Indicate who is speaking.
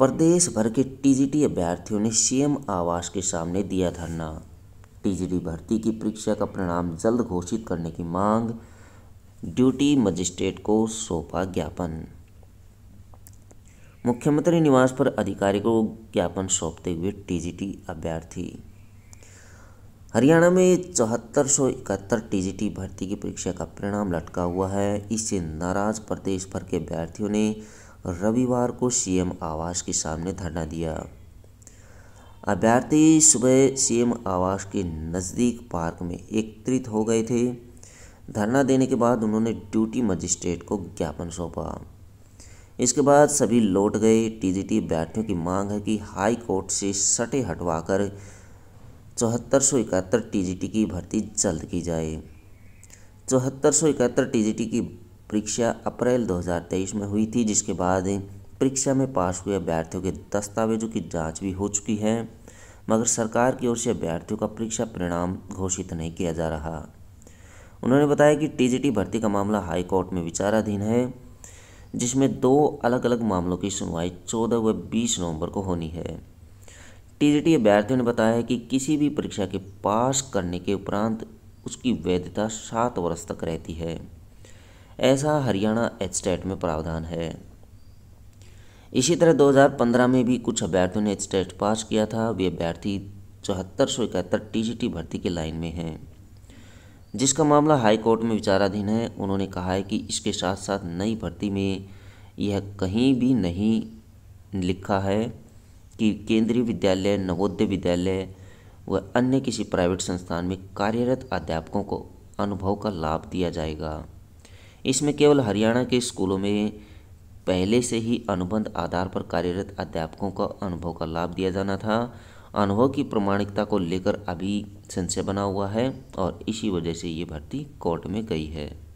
Speaker 1: प्रदेश भर के टीजीटी अभ्यर्थियों ने सीएम आवास के सामने दिया धरना टीजीटी भर्ती की परीक्षा का परिणाम जल्द घोषित करने की मांग ड्यूटी मजिस्ट्रेट को सौंपा ज्ञापन मुख्यमंत्री निवास पर अधिकारी को ज्ञापन सौंपते हुए टीजीटी अभ्यर्थी हरियाणा में चौहत्तर सौ इकहत्तर टीजीटी भर्ती की परीक्षा का परिणाम लटका हुआ है इससे नाराज प्रदेश भर के अभ्यर्थियों ने रविवार को सीएम आवास के सामने धरना दिया अभ्यर्थी सुबह सीएम आवास के नज़दीक पार्क में एकत्रित हो गए थे धरना देने के बाद उन्होंने ड्यूटी मजिस्ट्रेट को ज्ञापन सौंपा इसके बाद सभी लौट गए टीजीटी अभ्यर्थियों की मांग है कि हाई कोर्ट से सटे हटवाकर चौहत्तर सौ इकहत्तर टी की भर्ती जल्द की जाए चौहत्तर सौ इकहत्तर टी की परीक्षा अप्रैल 2023 में हुई थी जिसके बाद परीक्षा में पास हुए अभ्यर्थियों के दस्तावेजों की जांच भी हो चुकी है मगर सरकार की ओर से अभ्यर्थियों का परीक्षा परिणाम घोषित नहीं किया जा रहा उन्होंने बताया कि टीजीटी भर्ती का मामला हाईकोर्ट में विचाराधीन है जिसमें दो अलग अलग मामलों की सुनवाई 14 व 20 नवंबर को होनी है टीजीटी अभ्यर्थियों ने बताया है कि किसी भी परीक्षा के पास करने के उपरांत उसकी वैधता सात वर्ष तक रहती है ऐसा हरियाणा एचटेट में प्रावधान है इसी तरह 2015 में भी कुछ अभ्यर्थियों ने एचटेट पास किया था वे अभ्यर्थी चौहत्तर सौ इकहत्तर टी भर्ती के लाइन में हैं जिसका मामला हाई कोर्ट में विचाराधीन है उन्होंने कहा है कि इसके साथ साथ नई भर्ती में यह कहीं भी नहीं लिखा है कि केंद्रीय विद्यालय नवोदय विद्यालय व अन्य किसी प्राइवेट संस्थान में कार्यरत अध्यापकों को अनुभव का लाभ दिया जाएगा इसमें केवल हरियाणा के स्कूलों में पहले से ही अनुबंध आधार पर कार्यरत अध्यापकों का अनुभव का लाभ दिया जाना था अनुभव की प्रमाणिकता को लेकर अभी संशय बना हुआ है और इसी वजह से ये भर्ती कोर्ट में गई है